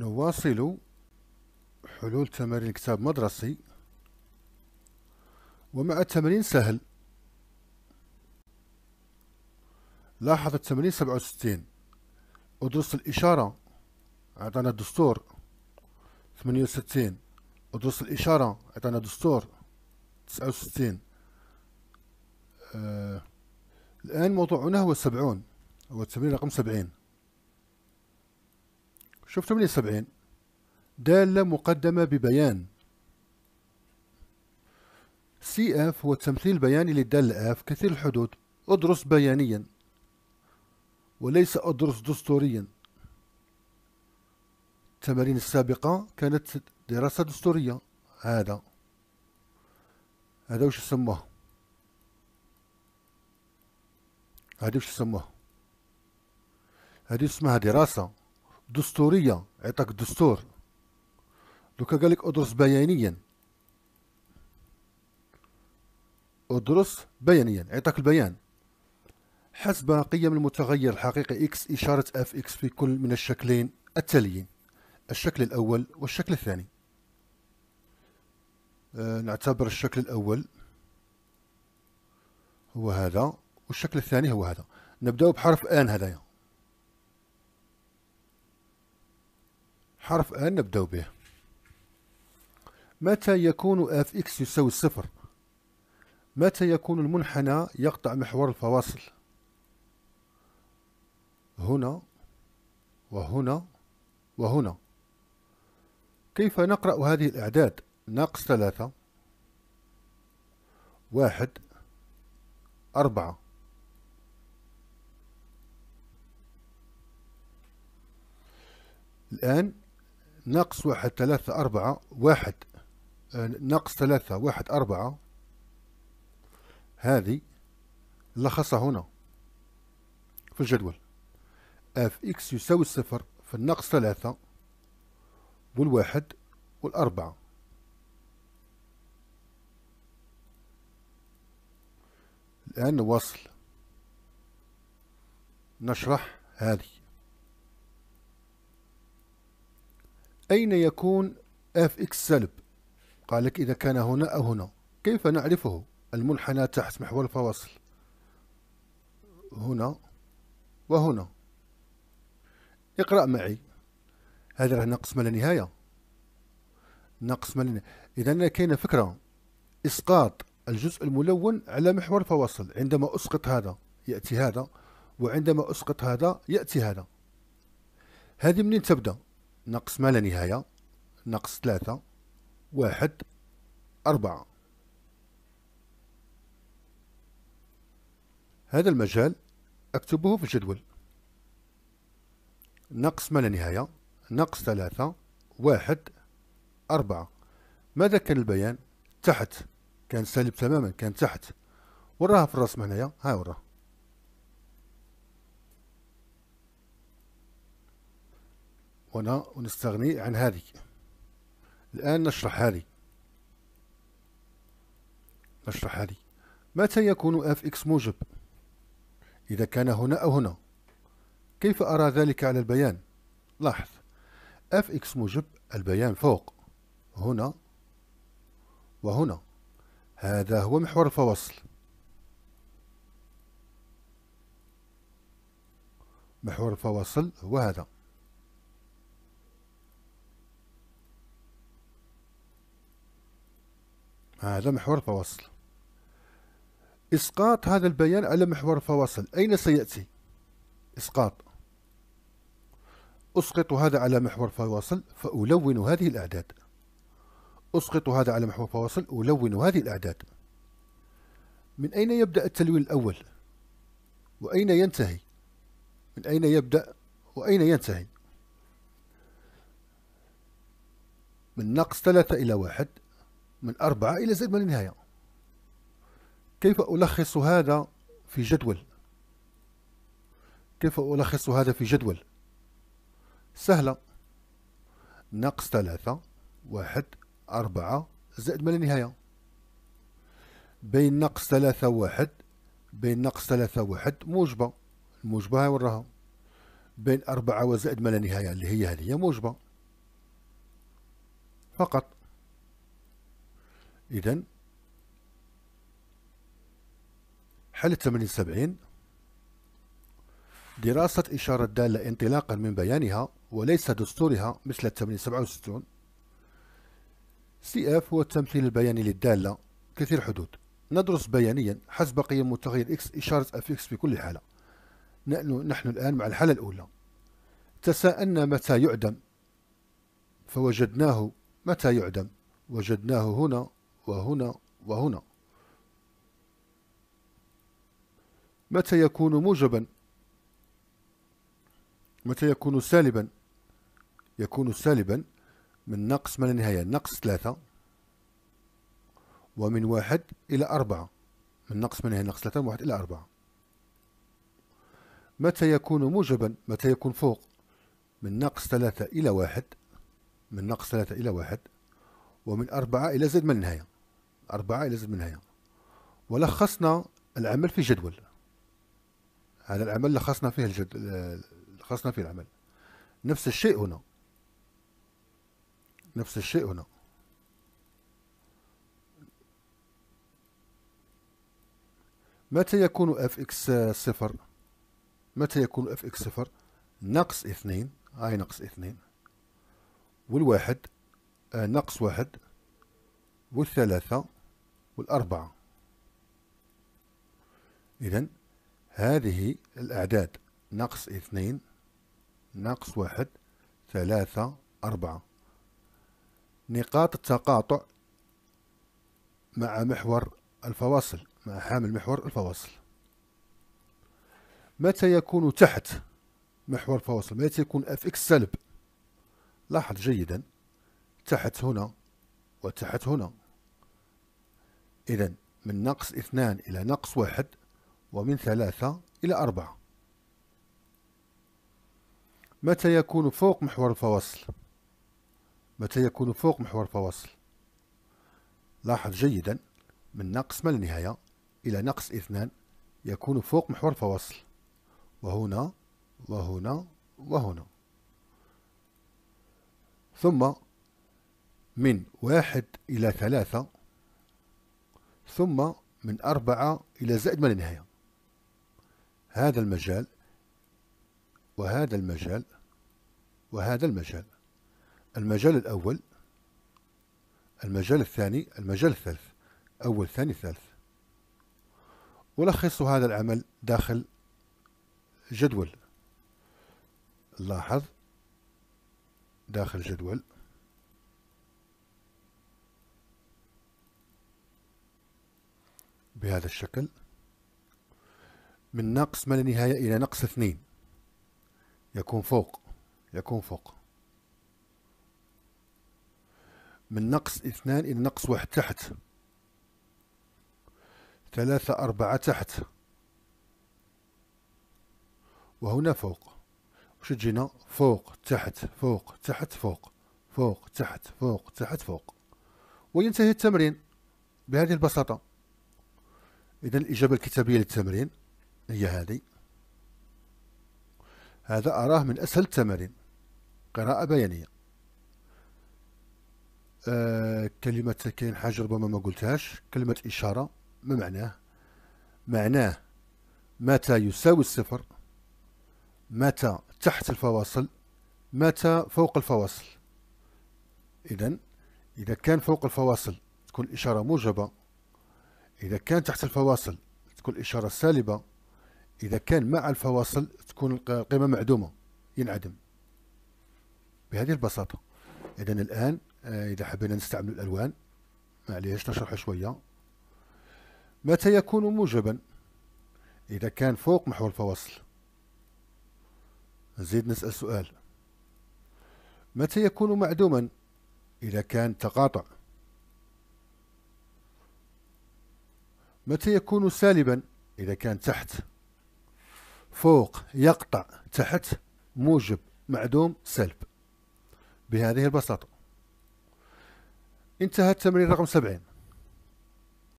نواصل حلول تمارين كتاب مدرسي ومع التمرين سهل لاحظ التمرين 67 أدرس الإشارة أعطانا الدستور 68 أدرس الإشارة أعطانا الدستور 69 آه. الآن موضوعنا هو 70 هو التمرين رقم 70 شوف 78 دالة مقدمة ببيان سي اف هو التمثيل البياني للدالة اف كثير الحدود ادرس بيانيا وليس ادرس دستوريا التمارين السابقة كانت دراسة دستورية هذا هذا وش يسموه هذه وش يسموه هذه اسمها دراسة دستورية عطاك دستور دوكا قالك ادرس بيانيا ادرس بيانيا عطاك البيان حسب قيم المتغير الحقيقي x إشارة f x في كل من الشكلين التاليين الشكل الأول والشكل الثاني أه نعتبر الشكل الأول هو هذا والشكل الثاني هو هذا نبدأ بحرف آن هذايا حرف أن نبدأ به متى يكون اف اكس يساوي صفر متى يكون المنحنى يقطع محور الفواصل هنا وهنا وهنا كيف نقرأ هذه الأعداد ناقص ثلاثة واحد أربعة الآن ناقص واحد ثلاثة أربعة واحد آه، ناقص ثلاثة واحد أربعة هذه لخصها هنا في الجدول اف اكس يساوي الصفر في الناقص ثلاثة والواحد والأربعة الآن نواصل نشرح هذه أين يكون اف اكس سالب قال لك إذا كان هنا أو هنا كيف نعرفه المنحنى تحت محور الفواصل هنا وهنا اقرأ معي هذا راه ناقص لا نهاية ناقص لا نهاية إذا كاينة فكرة إسقاط الجزء الملون على محور الفواصل عندما أسقط هذا يأتي هذا وعندما أسقط هذا يأتي هذا هذه منين تبدأ ناقص ما لا نهاية ناقص ثلاثة واحد أربعة هذا المجال أكتبه في الجدول ناقص ما لا نهاية ناقص ثلاثة واحد أربعة ماذا كان البيان تحت كان سالب تماما كان تحت وراها في الرسمة هنايا ها وراها هنا ونستغني عن هذه الآن نشرح هذه نشرح هذه متى يكون اف اكس موجب إذا كان هنا أو هنا كيف أرى ذلك على البيان لاحظ اف اكس موجب البيان فوق هنا وهنا هذا هو محور الفواصل محور الفواصل هو هذا هذا محور فواصل إسقاط هذا البيان على محور فواصل أين سيأتي إسقاط أسقط هذا على محور فواصل فألون هذه الأعداد أسقط هذا على محور فواصل ألون هذه الأعداد من أين يبدأ التلوين الأول وأين ينتهي من أين يبدأ وأين ينتهي من ناقص ثلاثة إلى واحد من أربعة إلى زد من النهاية كيف ألخص هذا في جدول كيف ألخص هذا في جدول سهلة ناقص ثلاثة واحد أربعة زائد ما لا بين ناقص ثلاثة واحد بين ناقص ثلاثة واحد موجبة الموجبة هاي وراها بين أربعة وزائد ما لا اللي هي هذه هي موجبة فقط إذا حل 78 دراسة إشارة دالة انطلاقا من بيانها وليس دستورها مثل 867 سي اف هو التمثيل البياني للدالة كثير حدود ندرس بيانيا حسب قيم متغير اكس إشارة اف اكس في كل حالة نحن الآن مع الحالة الأولى تساءلنا متى يعدم فوجدناه متى يعدم وجدناه هنا وهنا وهنا متى يكون موجبا متى يكون سالبا يكون سالبا من نقص ما لا نهاية نقص ثلاثة ومن واحد إلى أربعة من نقص ما لا نهاية نقص ثلاثة من واحد إلى أربعة متى يكون موجبا متى يكون فوق من نقص ثلاثة إلى واحد من نقص ثلاثة إلى واحد ومن أربعة إلى زد ما النهاية أربعة إلى منها هنا ولخصنا العمل في جدول هذا العمل لخصنا فيه الجدول لخصنا فيه العمل نفس الشيء هنا نفس الشيء هنا متى يكون اف اكس صفر متى يكون اف اكس صفر ناقص اثنين هاي ناقص اثنين والواحد آه، ناقص واحد والثلاثة والأربعة إذا هذه الأعداد ناقص اثنين ناقص واحد ثلاثة أربعة نقاط التقاطع مع محور الفواصل مع حامل محور الفواصل متى يكون تحت محور الفواصل متى يكون اف اكس سلب لاحظ جيدا تحت هنا وتحت هنا إذا من ناقص اثنان إلى ناقص واحد ومن ثلاثة إلى أربعة متى يكون فوق محور الفواصل متى يكون فوق محور الفواصل لاحظ جيدا من ناقص ما النهاية إلى ناقص اثنان يكون فوق محور الفواصل وهنا وهنا وهنا ثم من واحد إلى ثلاثة ثم من أربعة إلى زائد ما لا نهاية هذا المجال وهذا المجال وهذا المجال المجال الأول المجال الثاني المجال الثالث أول ثاني ثالث ألخص هذا العمل داخل جدول لاحظ داخل جدول بهذا الشكل من ناقص ما لا نهاية إلى ناقص اثنين يكون فوق يكون فوق من ناقص اثنان إلى ناقص واحد تحت ثلاثة أربعة تحت وهنا فوق وش تجينا فوق تحت فوق تحت فوق فوق تحت فوق تحت فوق وينتهي التمرين بهذه البساطة إذا الإجابة الكتابية للتمرين هي هذه هذا أراه من أسهل التمارين قراءة بيانية آه كلمة كاين حاجة ربما ما قلتهاش كلمة إشارة ما معناه معناه متى يساوي الصفر متى تحت الفواصل متى فوق الفواصل إذا إذا كان فوق الفواصل تكون الإشارة موجبة إذا كان تحت الفواصل تكون الإشارة سالبة إذا كان مع الفواصل تكون القيمة معدومة ينعدم بهذه البساطة إذا الآن آه، إذا حبينا نستعمل الألوان معليش نشرح شوية متى يكون موجبا إذا كان فوق محور الفواصل نزيد نسأل سؤال متى يكون معدوما إذا كان تقاطع متى يكون سالبا إذا كان تحت فوق يقطع تحت موجب معدوم سلب بهذه البساطة انتهى التمرين رقم 70